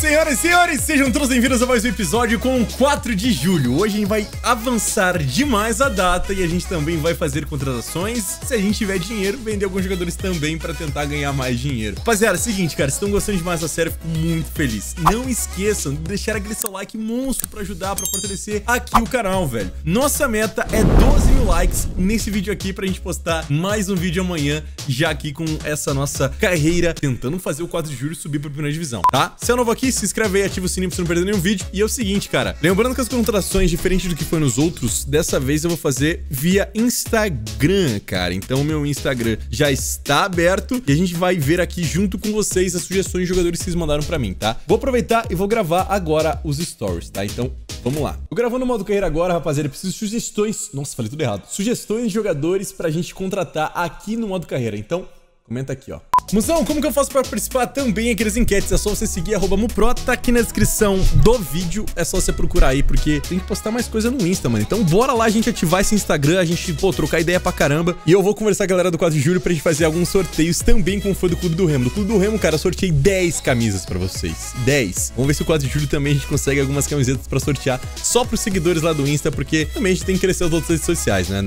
Senhoras e senhores, sejam todos bem-vindos a mais um episódio com 4 de julho. Hoje a gente vai avançar demais a data e a gente também vai fazer contratações. Se a gente tiver dinheiro, vender alguns jogadores também para tentar ganhar mais dinheiro. Rapaziada, é seguinte, cara, se estão gostando demais da série, eu fico muito feliz. Não esqueçam de deixar aquele seu like monstro para ajudar, para fortalecer aqui o canal, velho. Nossa meta é 12 mil likes nesse vídeo aqui pra gente postar mais um vídeo amanhã, já aqui com essa nossa carreira, tentando fazer o 4 de julho subir pra primeira divisão, tá? Se eu não novo aqui, se inscreve aí, ativa o sininho pra você não perder nenhum vídeo. E é o seguinte, cara, lembrando que as contratações, diferente do que foi nos outros, dessa vez eu vou fazer via Instagram, cara. Então meu Instagram já está aberto e a gente vai ver aqui junto com vocês as sugestões de jogadores que vocês mandaram pra mim, tá? Vou aproveitar e vou gravar agora os stories, tá? Então Vamos lá. Eu gravando o modo carreira agora, rapaziada, eu preciso de sugestões. Nossa, falei tudo errado. Sugestões de jogadores pra gente contratar aqui no modo carreira. Então, comenta aqui, ó. Musão, como que eu faço para participar também aqui das enquetes? É só você seguir arroba Mupro, tá aqui na descrição do vídeo. É só você procurar aí, porque tem que postar mais coisa no Insta, mano. Então bora lá a gente ativar esse Instagram, a gente, pô, trocar ideia pra caramba. E eu vou conversar com a galera do 4 de julho pra gente fazer alguns sorteios também, como foi do Clube do Remo. Do Clube do Remo, cara, eu sorteei 10 camisas para vocês. 10. Vamos ver se o 4 de julho também a gente consegue algumas camisetas para sortear só pros seguidores lá do Insta, porque também a gente tem que crescer as outras redes sociais, né?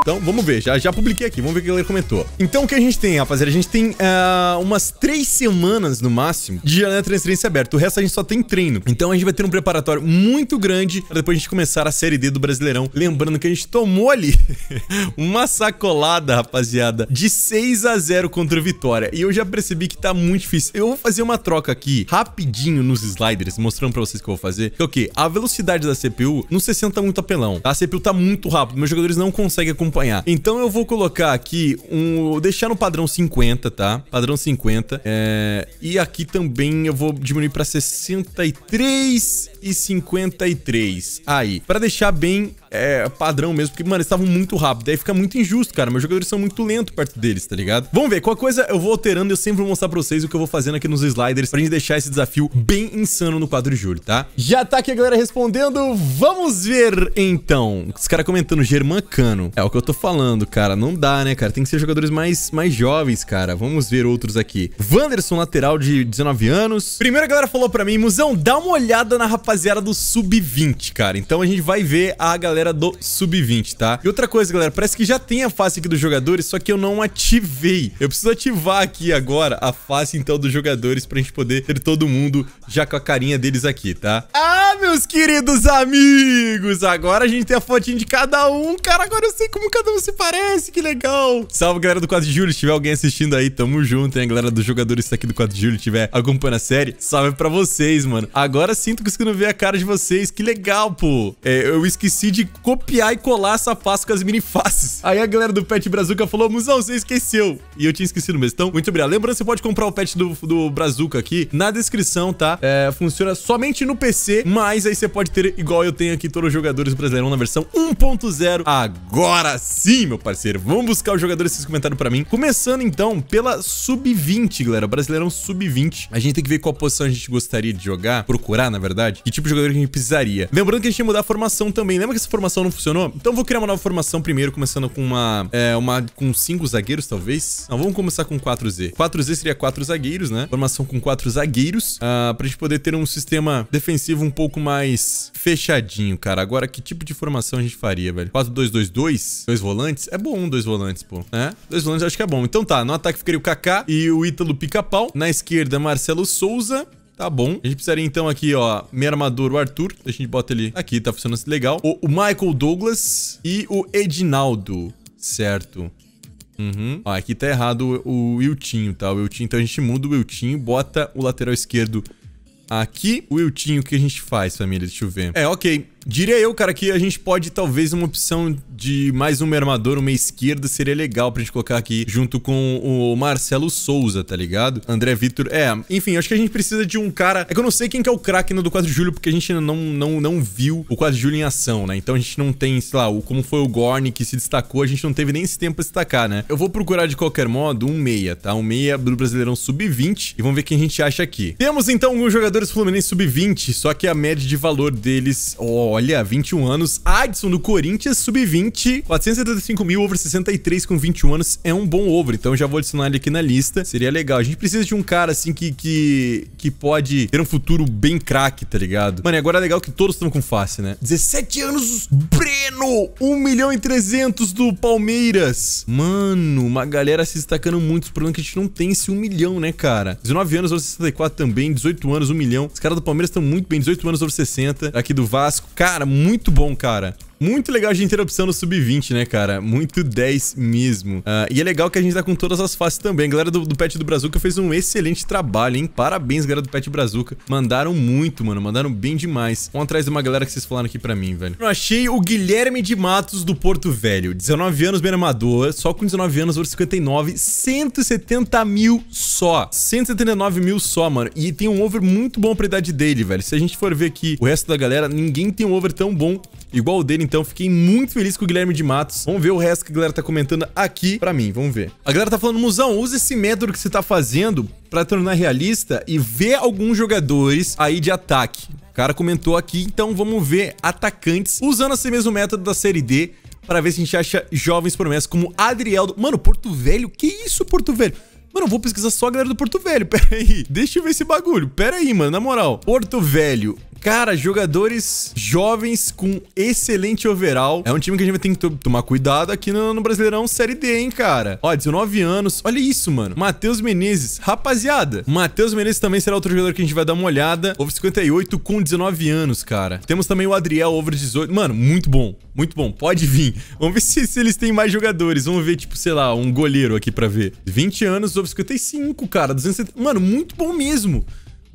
Então, vamos ver. Já, já publiquei aqui, vamos ver o que a galera comentou. Então, o que a gente tem? tem, rapaziada? A gente tem uh, umas três semanas no máximo de janela de transferência aberta. O resto a gente só tem treino. Então a gente vai ter um preparatório muito grande para depois a gente começar a Série D do Brasileirão. Lembrando que a gente tomou ali uma sacolada, rapaziada, de 6 a 0 contra o Vitória. E eu já percebi que tá muito difícil. Eu vou fazer uma troca aqui rapidinho nos sliders, mostrando para vocês o que eu vou fazer. Que é o quê? A velocidade da CPU não 60 senta muito apelão. A CPU tá muito rápido, meus jogadores não conseguem acompanhar. Então eu vou colocar aqui um deixar no padrão padrão 50, tá? Padrão 50. É... E aqui também eu vou diminuir para 63 e 53. Aí, para deixar bem é, padrão mesmo, porque, mano, eles estavam muito rápido. Aí fica muito injusto, cara. Meus jogadores são muito lentos perto deles, tá ligado? Vamos ver, qual coisa eu vou alterando eu sempre vou mostrar pra vocês o que eu vou fazendo aqui nos sliders pra gente deixar esse desafio bem insano no quadro de julho, tá? Já tá aqui a galera respondendo. Vamos ver, então. Os caras comentando, Germancano É o que eu tô falando, cara. Não dá, né, cara? Tem que ser jogadores mais, mais jovens jovens, cara. Vamos ver outros aqui. Wanderson, lateral de 19 anos. Primeiro a galera falou pra mim, Musão, dá uma olhada na rapaziada do Sub-20, cara. Então a gente vai ver a galera do Sub-20, tá? E outra coisa, galera, parece que já tem a face aqui dos jogadores, só que eu não ativei. Eu preciso ativar aqui agora a face, então, dos jogadores pra gente poder ter todo mundo já com a carinha deles aqui, tá? Ah, meus queridos amigos! Agora a gente tem a fotinha de cada um. Cara, agora eu sei como cada um se parece, que legal! Salve, galera do 4 de julho, se tiver alguém assistindo aí, tamo junto, hein, galera dos jogadores tá aqui do 4 de julho tiver acompanhando a série, salve pra vocês, mano. Agora sinto que não ver a cara de vocês, que legal, pô. É, eu esqueci de copiar e colar essa face com as mini faces. Aí a galera do Pet Brazuca falou, Musão, você esqueceu. E eu tinha esquecido mesmo. Então, muito obrigado. Lembrando, você pode comprar o pet do, do Brazuca aqui na descrição, tá? É, funciona somente no PC, mas aí você pode ter, igual eu tenho aqui, todos os jogadores brasileiros na versão 1.0. Agora sim, meu parceiro. Vamos buscar os jogadores vocês comentaram pra mim. Começando Começando então pela Sub-20, galera, Brasileirão Sub-20. A gente tem que ver qual posição a gente gostaria de jogar, procurar, na verdade, que tipo de jogador a gente precisaria. Lembrando que a gente ia mudar a formação também. Lembra que essa formação não funcionou? Então vou criar uma nova formação primeiro, começando com uma, é, uma com cinco zagueiros, talvez. Não, vamos começar com 4Z. 4Z seria quatro zagueiros, né? Formação com quatro zagueiros, uh, pra gente poder ter um sistema defensivo um pouco mais fechadinho, cara. Agora, que tipo de formação a gente faria, velho? 4-2-2-2? Dois volantes? É bom dois volantes, pô, né? Dois volantes eu acho que é bom. Então então tá, no ataque ficaria o Kaká e o Ítalo Pica-Pau. Na esquerda, Marcelo Souza. Tá bom. A gente precisaria então aqui, ó, meio armador, o Arthur. A gente bota ele aqui, tá funcionando assim, legal. O, o Michael Douglas e o Edinaldo. Certo. Uhum. Ó, aqui tá errado o, Wiltinho, tá? O Wiltinho, então a gente muda o Wiltinho, bota o lateral esquerdo aqui. O Wiltinho, o que a gente faz, família? Deixa eu ver. É, ok. Diria eu, cara, que a gente pode, talvez, uma opção de mais um mermador, uma esquerda, seria legal pra gente colocar aqui, junto com o Marcelo Souza, tá ligado? André Vitor, é, enfim, acho que a gente precisa de um cara... É que eu não sei quem que é o craque no do 4 de julho, porque a gente ainda não, não, não viu o 4 de julho em ação, né? Então a gente não tem, sei lá, o, como foi o Gorn que se destacou, a gente não teve nem esse tempo pra destacar, né? Eu vou procurar, de qualquer modo, um meia, tá? Um meia do Brasileirão Sub-20 e vamos ver quem a gente acha aqui. Temos, então, alguns jogadores Fluminense Sub-20, só que a média de valor deles... Oh, Olha, 21 anos. Adson do Corinthians, sub-20. 475 mil over 63 com 21 anos é um bom over. Então já vou adicionar ele aqui na lista. Seria legal. A gente precisa de um cara assim que, que, que pode ter um futuro bem craque, tá ligado? Mano, e agora é legal que todos estão com face, né? 17 anos. Mano, 1 milhão e 300 do Palmeiras. Mano, uma galera se destacando muito. O problema é que a gente não tem esse 1 milhão, né, cara? 19 anos, over 64 também. 18 anos, 1 milhão. Os caras do Palmeiras estão muito bem. 18 anos, over 60. Aqui do Vasco. Cara, muito bom, cara. Muito legal a gente ter a opção no sub-20, né, cara? Muito 10 mesmo. Uh, e é legal que a gente tá com todas as faces também. A galera do, do Pet do Brazuca fez um excelente trabalho, hein? Parabéns, galera do Pet Brazuca. Mandaram muito, mano. Mandaram bem demais. Vamos atrás de uma galera que vocês falaram aqui pra mim, velho. Eu achei o Guilherme de Matos do Porto Velho. 19 anos, bem amador. Só com 19 anos, ouro 59. 170 mil só. 179 mil só, mano. E tem um over muito bom pra idade dele, velho. Se a gente for ver aqui o resto da galera, ninguém tem um over tão bom igual o dele, então fiquei muito feliz com o Guilherme de Matos. Vamos ver o resto que a galera tá comentando aqui pra mim, vamos ver. A galera tá falando, Musão, usa esse método que você tá fazendo pra tornar realista e ver alguns jogadores aí de ataque. O cara comentou aqui, então vamos ver atacantes usando esse mesmo método da Série D para ver se a gente acha jovens promessas como Adriel. Mano, Porto Velho? Que isso, Porto Velho? Mano, vou pesquisar só a galera do Porto Velho. Pera aí. Deixa eu ver esse bagulho. Pera aí, mano. Na moral. Porto Velho. Cara, jogadores jovens com excelente overall. É um time que a gente vai ter que tomar cuidado aqui no, no Brasileirão Série D, hein, cara? Ó, 19 anos. Olha isso, mano. Matheus Menezes. Rapaziada, Matheus Menezes também será outro jogador que a gente vai dar uma olhada. Over 58 com 19 anos, cara. Temos também o Adriel, over 18. Mano, muito bom. Muito bom. Pode vir. Vamos ver se, se eles têm mais jogadores. Vamos ver, tipo, sei lá, um goleiro aqui pra ver. 20 anos, over 55, cara. 270. Mano, muito bom mesmo.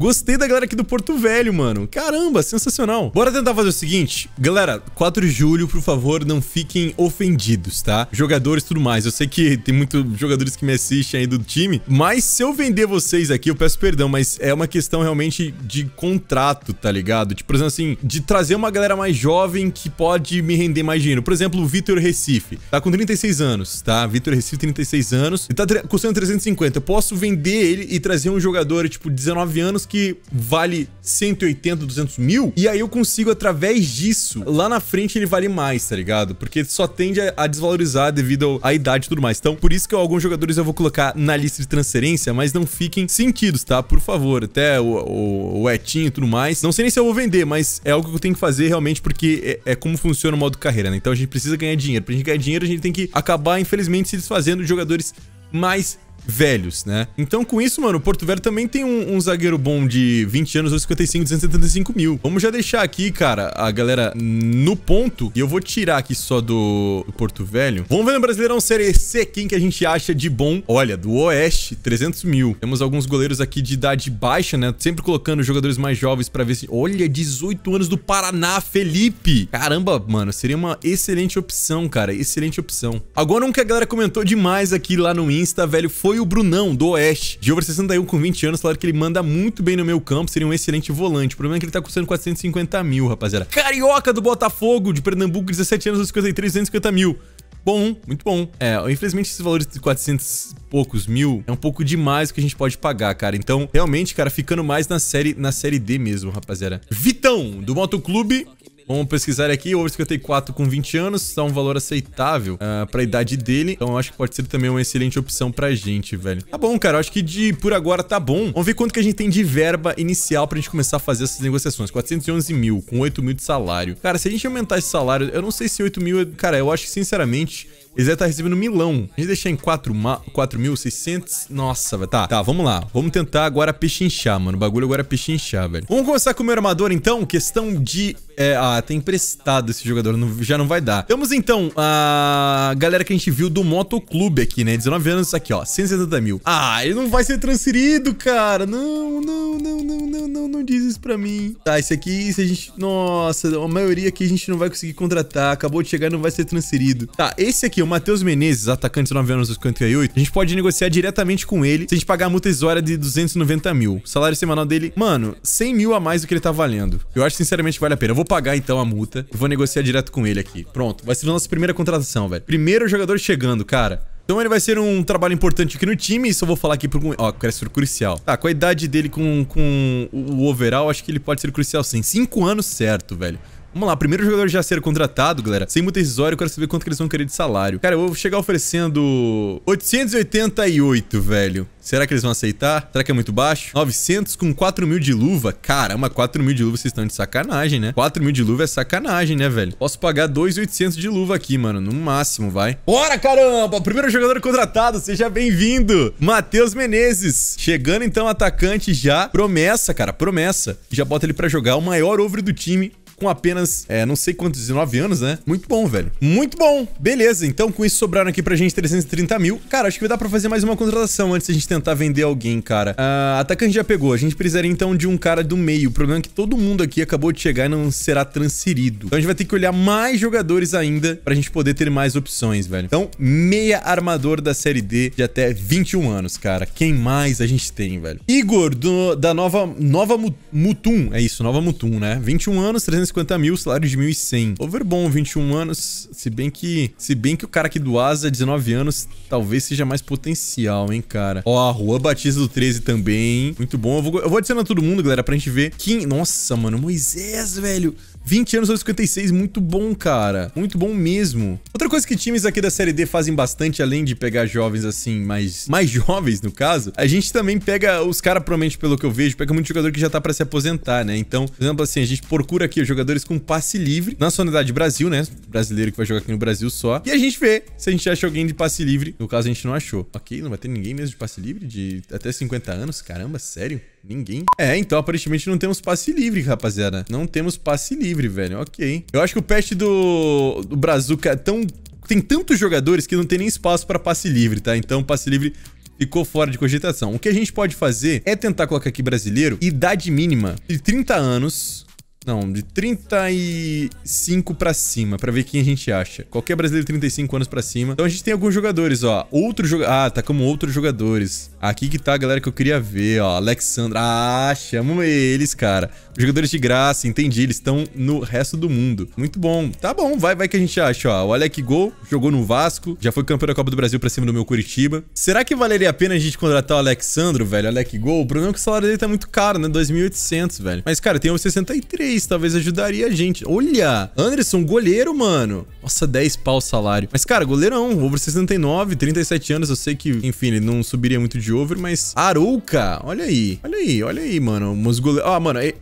Gostei da galera aqui do Porto Velho, mano. Caramba, sensacional. Bora tentar fazer o seguinte. Galera, 4 de julho, por favor, não fiquem ofendidos, tá? Jogadores e tudo mais. Eu sei que tem muitos jogadores que me assistem aí do time, mas se eu vender vocês aqui, eu peço perdão, mas é uma questão realmente de contrato, tá ligado? Tipo, por exemplo, assim, de trazer uma galera mais jovem que pode me render mais dinheiro. Por exemplo, o Vitor Recife. Tá com 36 anos, tá? Vitor Recife, 36 anos. E tá custando 350. Eu posso vender ele e trazer um jogador, tipo, 19 anos que vale 180, 200 mil, e aí eu consigo, através disso, lá na frente ele vale mais, tá ligado? Porque só tende a, a desvalorizar devido à idade e tudo mais. Então, por isso que alguns jogadores eu vou colocar na lista de transferência, mas não fiquem sentidos, tá? Por favor, até o, o, o Etinho e tudo mais. Não sei nem se eu vou vender, mas é algo que eu tenho que fazer realmente porque é, é como funciona o modo carreira, né? Então a gente precisa ganhar dinheiro. Pra gente ganhar dinheiro, a gente tem que acabar, infelizmente, se desfazendo de jogadores mais velhos, né? Então, com isso, mano, o Porto Velho também tem um, um zagueiro bom de 20 anos ou 55, 275 mil. Vamos já deixar aqui, cara, a galera no ponto. E eu vou tirar aqui só do, do Porto Velho. Vamos ver no Brasileirão Série C quem que a gente acha de bom. Olha, do Oeste, 300 mil. Temos alguns goleiros aqui de idade baixa, né? Sempre colocando jogadores mais jovens pra ver se... Olha, 18 anos do Paraná, Felipe! Caramba, mano, seria uma excelente opção, cara. Excelente opção. Agora, um que a galera comentou demais aqui lá no Insta, velho, foi o Brunão, do Oeste. De over 61 com 20 anos, falaram que ele manda muito bem no meu campo, seria um excelente volante. O problema é que ele tá custando 450 mil, rapaziada. Carioca do Botafogo, de Pernambuco, 17 anos, 53, 250 mil. Bom, muito bom. É, infelizmente esses valores de 400 poucos mil é um pouco demais o que a gente pode pagar, cara. Então, realmente, cara, ficando mais na série na série D mesmo, rapaziada. Vitão, do Motoclube, Vamos pesquisar aqui, over 54 com 20 anos, tá um valor aceitável uh, pra idade dele. Então eu acho que pode ser também uma excelente opção pra gente, velho. Tá bom, cara, eu acho que de por agora tá bom. Vamos ver quanto que a gente tem de verba inicial pra gente começar a fazer essas negociações. 411 mil, com 8 mil de salário. Cara, se a gente aumentar esse salário, eu não sei se 8 mil... É, cara, eu acho que, sinceramente, eles devem estar tá recebendo milão. A gente deixar em 4.600... Nossa, velho. Tá, tá, vamos lá. Vamos tentar agora pechinchar, mano. O bagulho agora é pechinchar, velho. Vamos começar com o meu armador, então. Questão de é, ah, tem emprestado esse jogador, não, já não vai dar. Temos então a galera que a gente viu do motoclube aqui, né? 19 anos, aqui ó, 170 mil. Ah, ele não vai ser transferido, cara. Não, não, não, não, não, não, não diz isso pra mim. Tá, esse aqui, se a gente... Nossa, a maioria aqui a gente não vai conseguir contratar. Acabou de chegar e não vai ser transferido. Tá, esse aqui, o Matheus Menezes, atacante 19 anos, 58. A gente pode negociar diretamente com ele se a gente pagar a multa exória de 290 mil. O salário semanal dele, mano, 100 mil a mais do que ele tá valendo. Eu acho, sinceramente, que vale a pena. Eu vou Vou pagar então a multa e vou negociar direto com ele aqui. Pronto, vai ser a nossa primeira contratação, velho. Primeiro jogador chegando, cara. Então ele vai ser um trabalho importante aqui no time Isso só vou falar aqui por... Ó, parece ser crucial. Tá, com a idade dele com, com o overall, acho que ele pode ser crucial sim. Cinco anos certo, velho. Vamos lá, primeiro jogador já ser contratado, galera. Sem muita decisória, eu quero saber quanto que eles vão querer de salário. Cara, eu vou chegar oferecendo 888, velho. Será que eles vão aceitar? Será que é muito baixo? 900 com 4 mil de luva? Caramba, 4 mil de luva, vocês estão de sacanagem, né? 4 mil de luva é sacanagem, né, velho? Posso pagar 2,800 de luva aqui, mano. No máximo, vai. Bora, caramba! Primeiro jogador contratado, seja bem-vindo! Matheus Menezes. Chegando, então, atacante já. Promessa, cara, promessa. Já bota ele pra jogar o maior over do time com apenas, é, não sei quantos, 19 anos, né? Muito bom, velho. Muito bom. Beleza, então com isso sobraram aqui pra gente 330 mil. Cara, acho que vai dar pra fazer mais uma contratação antes da a gente tentar vender alguém, cara. Ah, atacante já pegou. A gente precisaria então de um cara do meio. O problema é que todo mundo aqui acabou de chegar e não será transferido. Então a gente vai ter que olhar mais jogadores ainda pra gente poder ter mais opções, velho. Então, meia armador da Série D de até 21 anos, cara. Quem mais a gente tem, velho? Igor, do, da nova, nova Mutum. É isso, nova Mutum, né? 21 anos, 330 250 mil, salário de 1.100. Over 21 anos, se bem que se bem que o cara aqui do Asa, 19 anos, talvez seja mais potencial, hein, cara. Ó, a Rua Batista do 13 também, muito bom. Eu vou, eu vou todo mundo, galera, pra gente ver. Quem... Nossa, mano, Moisés, velho. 20 anos aos 56, muito bom, cara. Muito bom mesmo. Outra coisa que times aqui da Série D fazem bastante, além de pegar jovens assim, mais, mais jovens no caso, a gente também pega os caras, provavelmente pelo que eu vejo, pega muito jogador que já tá para se aposentar, né? Então, por exemplo assim, a gente procura aqui jogadores com passe livre, nacionalidade Brasil, né? Brasileiro que vai jogar aqui no Brasil só. E a gente vê se a gente acha alguém de passe livre. No caso, a gente não achou. Ok, não vai ter ninguém mesmo de passe livre de até 50 anos? Caramba, sério? Ninguém? É, então aparentemente não temos passe livre, rapaziada. Não temos passe livre, velho. Ok. Eu acho que o patch do, do Brazuca é tão... Tem tantos jogadores que não tem nem espaço para passe livre, tá? Então, passe livre ficou fora de cogitação. O que a gente pode fazer é tentar colocar aqui brasileiro idade mínima de 30 anos não, de 35 para cima, para ver quem a gente acha. Qualquer brasileiro de 35 anos para cima. Então a gente tem alguns jogadores, ó. Outro jogador. Ah, tá como outros jogadores. Aqui que tá a galera que eu queria ver, ó. Alexandra. Ah, chamo eles, cara. Jogadores de graça, entendi. Eles estão no resto do mundo. Muito bom. Tá bom, vai, vai que a gente acha, ó. O Alec Gol jogou no Vasco, já foi campeão da Copa do Brasil pra cima do meu Curitiba. Será que valeria a pena a gente contratar o Alexandro, velho? O Alec Gol? O problema é que o salário dele tá muito caro, né? 2.800, velho. Mas, cara, tem uns 63 talvez ajudaria a gente. Olha! Anderson, goleiro, mano. Nossa, 10 pau o salário. Mas, cara, goleirão, over 69, 37 anos, eu sei que, enfim, ele não subiria muito de over, mas... Aruca, olha aí, olha aí, olha aí, mano. Umas goleiros... Ah, mano, aí...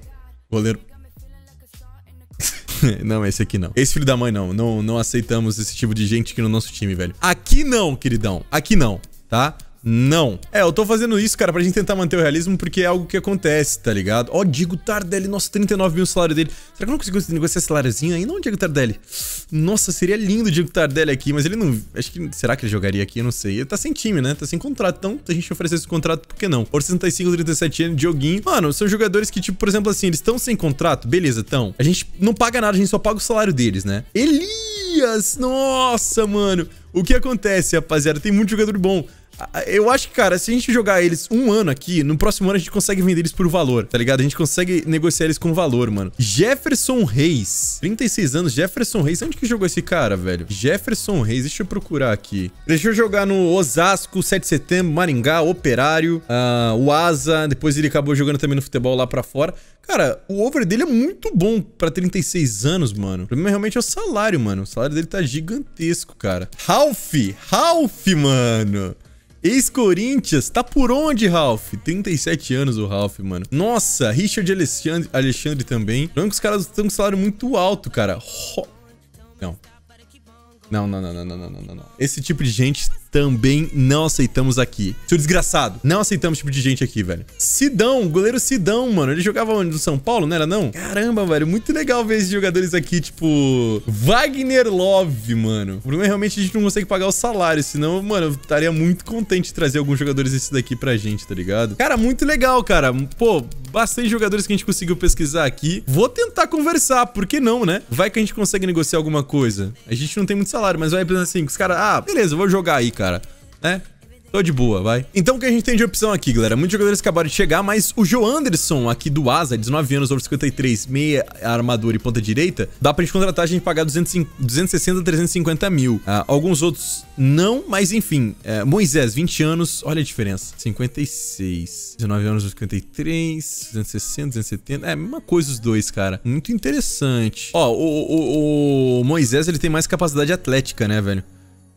Goleiro não, esse aqui não. Esse filho da mãe não. não. Não aceitamos esse tipo de gente aqui no nosso time, velho. Aqui não, queridão. Aqui não, tá? Não. É, eu tô fazendo isso, cara, pra gente tentar manter o realismo, porque é algo que acontece, tá ligado? Ó, oh, Diego Tardelli, nossa, 39 mil o salário dele. Será que eu não consigo negociar esse saláriozinho aí? Não, Diego Tardelli. Nossa, seria lindo o Diego Tardelli aqui, mas ele não... Acho que... Será que ele jogaria aqui? Eu não sei. Ele tá sem time, né? Tá sem contrato, então se a gente oferecer esse contrato, por que não? Por 65, 37 anos, Dioguinho. Mano, são jogadores que, tipo, por exemplo, assim, eles estão sem contrato, beleza, então. A gente não paga nada, a gente só paga o salário deles, né? Elias! Nossa, mano! O que acontece, rapaziada? Tem muito jogador bom eu acho que, cara, se a gente jogar eles um ano aqui, no próximo ano a gente consegue vender eles por valor, tá ligado? A gente consegue negociar eles com valor, mano. Jefferson Reis, 36 anos, Jefferson Reis. Onde que jogou esse cara, velho? Jefferson Reis, deixa eu procurar aqui. Deixa eu jogar no Osasco, 7 de setembro, Maringá, Operário, uh, depois ele acabou jogando também no futebol lá pra fora. Cara, o over dele é muito bom pra 36 anos, mano. O problema é realmente é o salário, mano. O salário dele tá gigantesco, cara. Ralph! Ralph, mano! Ex-Corinthians, tá por onde, Ralph? 37 anos o Ralph, mano. Nossa, Richard Alexandre, Alexandre também. Não que os caras estão com salário muito alto, cara. Não. Não, não, não, não, não, não, não, Esse tipo de gente também não aceitamos aqui. Seu desgraçado, não aceitamos tipo de gente aqui, velho. Sidão, goleiro Sidão, mano. Ele jogava onde? No São Paulo, não era não? Caramba, velho, muito legal ver esses jogadores aqui, tipo... Wagner Love, mano. O problema é realmente a gente não consegue pagar o salário, senão, mano, eu estaria muito contente de trazer alguns jogadores esses daqui pra gente, tá ligado? Cara, muito legal, cara. Pô, bastante jogadores que a gente conseguiu pesquisar aqui. Vou tentar conversar, por que não, né? Vai que a gente consegue negociar alguma coisa. A gente não tem muito salário, mas vai pensando assim, os caras... Ah, beleza, vou jogar aí, cara cara. Né? Tô de boa, vai. Então o que a gente tem de opção aqui, galera? Muitos jogadores acabaram de chegar, mas o Joe Anderson, aqui do Asa, 19 anos, over 53, meia armadura e ponta direita, dá pra gente contratar a gente pagar 250, 260, 350 mil. Ah, alguns outros não, mas enfim. É, Moisés, 20 anos, olha a diferença. 56, 19 anos, 53, 260, 270. É, mesma coisa os dois, cara. Muito interessante. Ó, o, o, o Moisés, ele tem mais capacidade atlética, né, velho?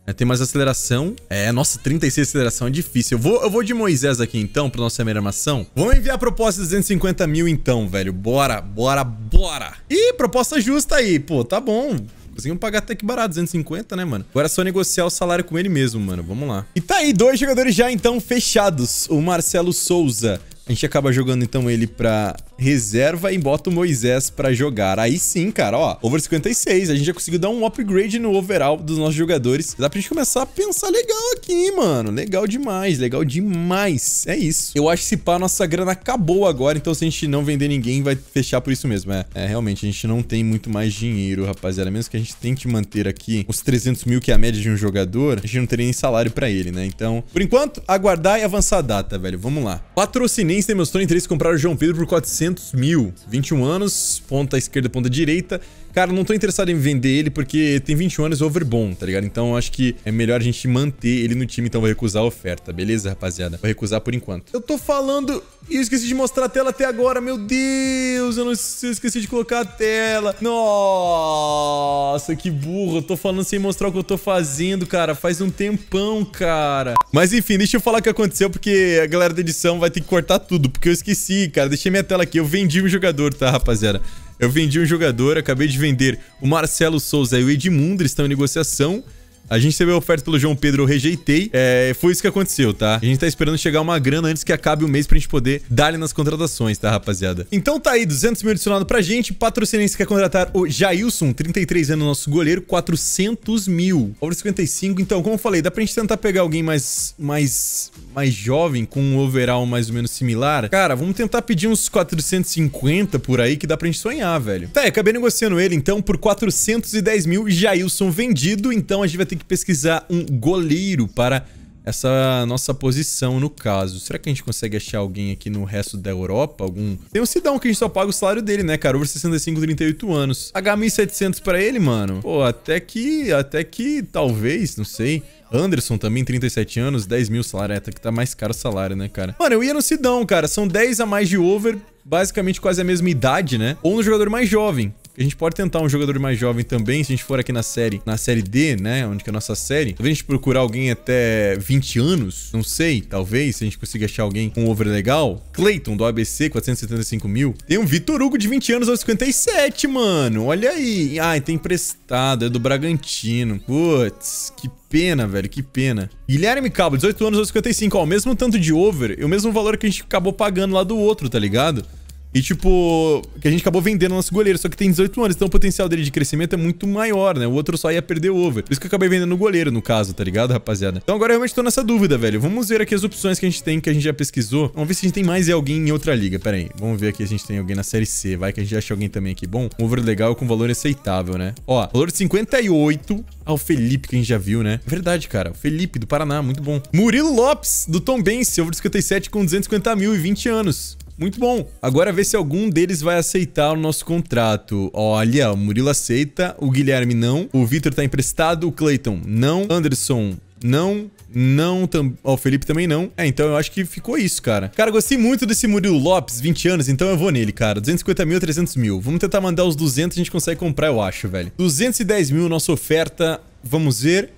É, tem mais aceleração. É, nossa, 36 aceleração é difícil. Eu vou, eu vou de Moisés aqui, então, pra nossa primeira armação. Vamos enviar a proposta de 250 mil, então, velho. Bora, bora, bora. Ih, proposta justa aí. Pô, tá bom. Conseguimos pagar até que barato, 250, né, mano? Agora é só negociar o salário com ele mesmo, mano. Vamos lá. E tá aí, dois jogadores já, então, fechados. O Marcelo Souza. A gente acaba jogando, então, ele pra reserva e bota o Moisés pra jogar. Aí sim, cara, ó, over 56. A gente já conseguiu dar um upgrade no overall dos nossos jogadores. Dá pra gente começar a pensar legal aqui, mano. Legal demais, legal demais. É isso. Eu acho que se pá, nossa grana acabou agora, então se a gente não vender ninguém, vai fechar por isso mesmo. É, é realmente, a gente não tem muito mais dinheiro, rapaziada. Mesmo que a gente tente manter aqui os 300 mil, que é a média de um jogador, a gente não teria nem salário pra ele, né? Então, por enquanto, aguardar e avançar a data, velho. Vamos lá. Patrocinense demonstrou interesse em comprar o João Pedro por 400 400 mil. 21 anos, ponta esquerda, ponta direita cara, não tô interessado em vender ele porque tem 21 anos overbom, tá ligado? Então acho que é melhor a gente manter ele no time, então vou recusar a oferta, beleza, rapaziada? Vou recusar por enquanto. Eu tô falando e eu esqueci de mostrar a tela até agora, meu Deus, eu não eu esqueci de colocar a tela. Nossa, que burro, eu tô falando sem mostrar o que eu tô fazendo, cara, faz um tempão, cara. Mas enfim, deixa eu falar o que aconteceu, porque a galera da edição vai ter que cortar tudo, porque eu esqueci, cara, deixei minha tela aqui, eu vendi o jogador, tá, rapaziada? Eu vendi um jogador, acabei de vender o Marcelo Souza e o Edmundo, eles estão em negociação. A gente teve a oferta pelo João Pedro, eu rejeitei. É, foi isso que aconteceu, tá? A gente tá esperando chegar uma grana antes que acabe o mês pra gente poder dar ali nas contratações, tá, rapaziada? Então tá aí, 200 mil adicionado pra gente. Patrocinense quer contratar o Jailson, 33 anos, nosso goleiro, 400 mil. Over 55, então, como eu falei, dá pra gente tentar pegar alguém mais, mais, mais jovem, com um overall mais ou menos similar. Cara, vamos tentar pedir uns 450 por aí, que dá pra gente sonhar, velho. Tá, acabei negociando ele, então, por 410 mil, Jailson vendido, então a gente vai ter tem que pesquisar um goleiro para essa nossa posição no caso. Será que a gente consegue achar alguém aqui no resto da Europa? Algum... Tem um Sidão que a gente só paga o salário dele, né, cara? Over 65, 38 anos. Pagar 1.700 pra ele, mano? Pô, até que... Até que talvez, não sei. Anderson também, 37 anos, 10 mil salário. É, tá que tá mais caro o salário, né, cara? Mano, eu ia no Sidão, cara. São 10 a mais de over, basicamente quase a mesma idade, né? Ou no jogador mais jovem. A gente pode tentar um jogador mais jovem também, se a gente for aqui na série, na série D, né? Onde que é a nossa série. Talvez a gente procurar alguém até 20 anos, não sei, talvez, se a gente consiga achar alguém com um over legal. Clayton, do ABC, 475 mil. Tem um Vitor Hugo de 20 anos aos 57, mano. Olha aí. Ah, tem emprestado, é do Bragantino. Putz, que pena, velho, que pena. Guilherme Cabo, 18 anos aos 55, ó, o mesmo tanto de over e o mesmo valor que a gente acabou pagando lá do outro, tá ligado? E, tipo, que a gente acabou vendendo o nosso goleiro, só que tem 18 anos, então o potencial dele de crescimento é muito maior, né? O outro só ia perder o over. Por isso que eu acabei vendendo o goleiro, no caso, tá ligado, rapaziada? Então agora eu realmente tô nessa dúvida, velho. Vamos ver aqui as opções que a gente tem, que a gente já pesquisou. Vamos ver se a gente tem mais alguém em outra liga. Pera aí, vamos ver aqui se a gente tem alguém na Série C. Vai que a gente acha alguém também aqui bom. Um over legal com valor aceitável, né? Ó, valor de 58. Ah, o Felipe que a gente já viu, né? É verdade, cara. O Felipe do Paraná, muito bom. Murilo Lopes, do Tom Bense, over 57 com 250 mil e 20 anos. Muito bom. Agora vê se algum deles vai aceitar o nosso contrato. Olha, o Murilo aceita, o Guilherme não, o Vitor tá emprestado, o Clayton não, Anderson não, não, tam... Oh, o Felipe também não. É, então eu acho que ficou isso, cara. Cara, gostei muito desse Murilo Lopes, 20 anos, então eu vou nele, cara. 250 mil, 300 mil. Vamos tentar mandar os 200, a gente consegue comprar, eu acho, velho. 210 mil, nossa oferta. Vamos ver.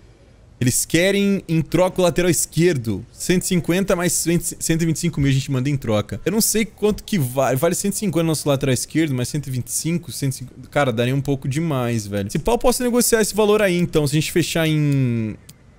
Eles querem em troca o lateral esquerdo. 150 mais 125 mil a gente manda em troca. Eu não sei quanto que vale. Vale 150 no nosso lateral esquerdo, mas 125, 150... Cara, daria um pouco demais, velho. Se pau, posso negociar esse valor aí, então. Se a gente fechar em...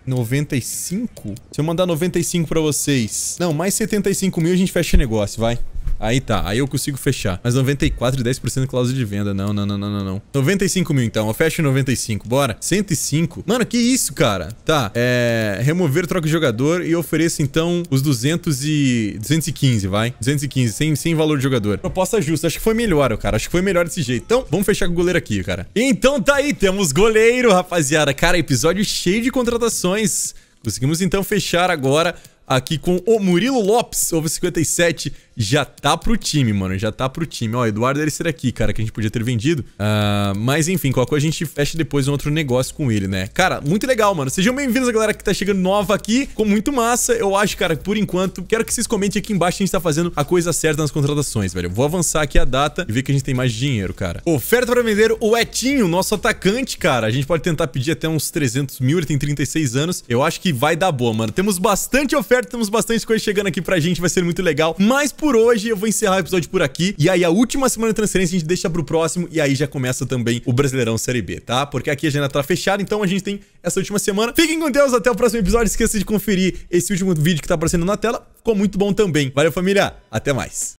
95? Se eu mandar 95 pra vocês... Não, mais 75 mil a gente fecha negócio, vai. Aí tá, aí eu consigo fechar. Mas 94 e 10% cláusula de venda. Não, não, não, não, não, não. 95 mil então. Eu fecho 95. Bora. 105. Mano, que isso, cara? Tá. É. Remover troca de jogador e ofereço então os 200 e. 215, vai. 215, sem, sem valor de jogador. Proposta justa. Acho que foi melhor, cara. Acho que foi melhor desse jeito. Então, vamos fechar com o goleiro aqui, cara. Então tá aí, temos goleiro, rapaziada. Cara, episódio cheio de contratações. Conseguimos então fechar agora aqui com o Murilo Lopes, over 57. Já tá pro time, mano. Já tá pro time. Ó, Eduardo era esse daqui, cara, que a gente podia ter vendido. Uh, mas enfim, qualquer coisa a gente fecha depois um outro negócio com ele, né? Cara, muito legal, mano. Sejam bem-vindos, galera que tá chegando nova aqui. Com muito massa. Eu acho, cara, por enquanto, quero que vocês comentem aqui embaixo se a gente tá fazendo a coisa certa nas contratações, velho. Eu vou avançar aqui a data e ver que a gente tem mais dinheiro, cara. Oferta pra vender o Etinho, nosso atacante, cara. A gente pode tentar pedir até uns 300 mil. Ele tem 36 anos. Eu acho que vai dar boa, mano. Temos bastante oferta temos bastante coisa chegando aqui pra gente, vai ser muito legal. Mas por hoje eu vou encerrar o episódio por aqui. E aí a última semana de transferência a gente deixa pro próximo e aí já começa também o Brasileirão Série B, tá? Porque aqui a agenda tá fechada, então a gente tem essa última semana. Fiquem com Deus, até o próximo episódio. Esqueça de conferir esse último vídeo que tá aparecendo na tela. Ficou muito bom também. Valeu, família. Até mais.